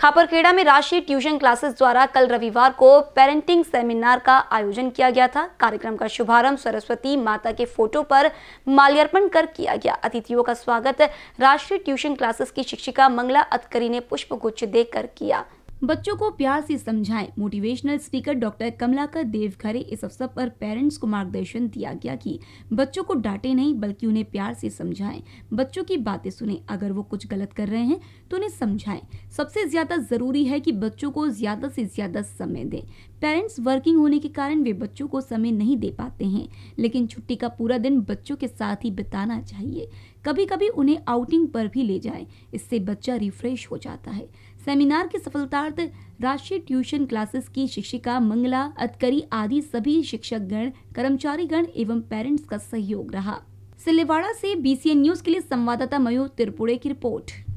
खापरखेड़ा में राष्ट्रीय tuition classes द्वारा कल रविवार को पेरेंटिंग सेमिनार का आयोजन किया गया था कार्यक्रम का शुभारंभ सरस्वती माता के फोटो पर माल्यार्पण कर किया गया अतिथियों का स्वागत राष्ट्रीय ट्यूशन क्लासेस की शिक्षिका मंगला अतकरी ने पुष्प गुच्छ देकर किया बच्चों को प्यार से समझाएं motivational speaker doctor Kamalakar Devghare इस अवसर पर पेरेंट्स को मार्गदर्शन दिया गया कि बच्चों को डांटे नहीं बल्कि उन्हें प्यार से समझाएं बच्चों की बातें सुने अगर वो कुछ गलत कर रहे हैं तो उन्हें समझाएं सबसे ज़्यादा ज़रूरी है कि बच्चों को ज़्यादा से ज़्यादा समय दें पेरेंट्स वर्किंग होने के कारण वे बच्चों को समय नहीं दे पाते हैं लेकिन छुट्टी का पूरा दिन बच्चों के साथ ही बिताना चाहिए कभी कभी उन्हें आउटिंग पर भी ले जाएं इससे बच्चा रिफ्रेश हो जाता है सेमिनार की सफलतार्थ राष्ट्रीय ट्यूशन क्लासेस की शिक्षिका मंगला अतकरी आदि सभी शिक्षकगण कर्मचारीगण एवं पेरेंट्स का सहयोग रहा सिलेवाड़ा से बीसीएन न्यूज के लिए संवाददाता मयूर त्रिपुरे की रिपोर्ट